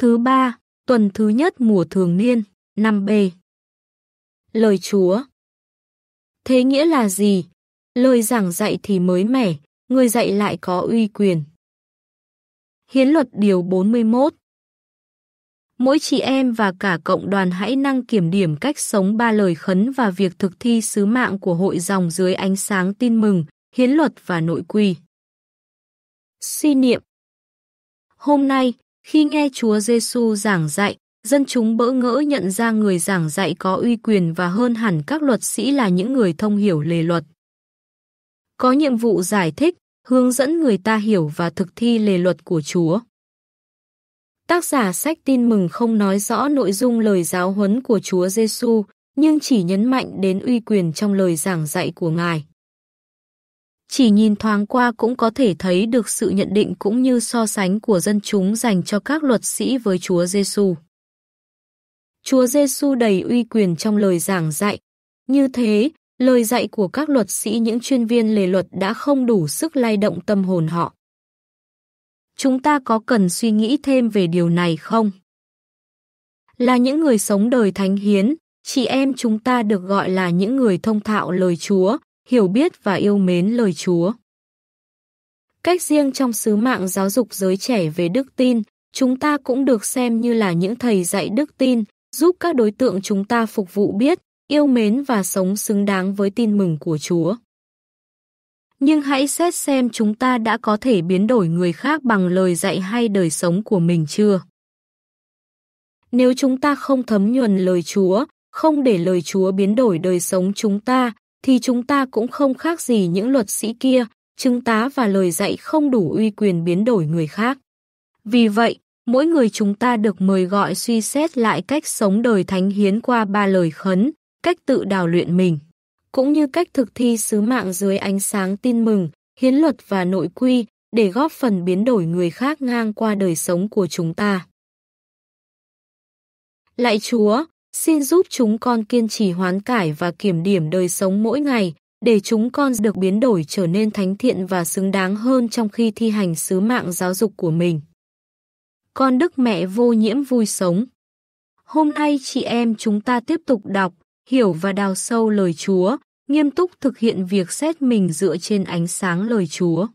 Thứ ba, tuần thứ nhất mùa thường niên, năm b Lời Chúa Thế nghĩa là gì? Lời giảng dạy thì mới mẻ, người dạy lại có uy quyền. Hiến luật điều 41 Mỗi chị em và cả cộng đoàn hãy năng kiểm điểm cách sống ba lời khấn và việc thực thi sứ mạng của hội dòng dưới ánh sáng tin mừng, hiến luật và nội quy. Suy niệm Hôm nay, khi nghe Chúa Giêsu giảng dạy, dân chúng bỡ ngỡ nhận ra người giảng dạy có uy quyền và hơn hẳn các luật sĩ là những người thông hiểu lề luật. Có nhiệm vụ giải thích, hướng dẫn người ta hiểu và thực thi lề luật của Chúa. Tác giả sách tin mừng không nói rõ nội dung lời giáo huấn của Chúa Giêsu, nhưng chỉ nhấn mạnh đến uy quyền trong lời giảng dạy của Ngài. Chỉ nhìn thoáng qua cũng có thể thấy được sự nhận định cũng như so sánh của dân chúng dành cho các luật sĩ với Chúa Giêsu. Chúa Giêsu đầy uy quyền trong lời giảng dạy. Như thế, lời dạy của các luật sĩ những chuyên viên lề luật đã không đủ sức lay động tâm hồn họ. Chúng ta có cần suy nghĩ thêm về điều này không? Là những người sống đời thánh hiến, chị em chúng ta được gọi là những người thông thạo lời Chúa, hiểu biết và yêu mến lời Chúa. Cách riêng trong sứ mạng giáo dục giới trẻ về đức tin, chúng ta cũng được xem như là những thầy dạy đức tin, giúp các đối tượng chúng ta phục vụ biết, yêu mến và sống xứng đáng với tin mừng của Chúa. Nhưng hãy xét xem chúng ta đã có thể biến đổi người khác bằng lời dạy hay đời sống của mình chưa. Nếu chúng ta không thấm nhuần lời Chúa, không để lời Chúa biến đổi đời sống chúng ta, thì chúng ta cũng không khác gì những luật sĩ kia, chứng tá và lời dạy không đủ uy quyền biến đổi người khác. Vì vậy, mỗi người chúng ta được mời gọi suy xét lại cách sống đời thánh hiến qua ba lời khấn, cách tự đào luyện mình, cũng như cách thực thi sứ mạng dưới ánh sáng tin mừng, hiến luật và nội quy để góp phần biến đổi người khác ngang qua đời sống của chúng ta. Lạy Chúa, Xin giúp chúng con kiên trì hoán cải và kiểm điểm đời sống mỗi ngày, để chúng con được biến đổi trở nên thánh thiện và xứng đáng hơn trong khi thi hành sứ mạng giáo dục của mình. Con Đức Mẹ vô nhiễm vui sống. Hôm nay chị em chúng ta tiếp tục đọc, hiểu và đào sâu lời Chúa, nghiêm túc thực hiện việc xét mình dựa trên ánh sáng lời Chúa.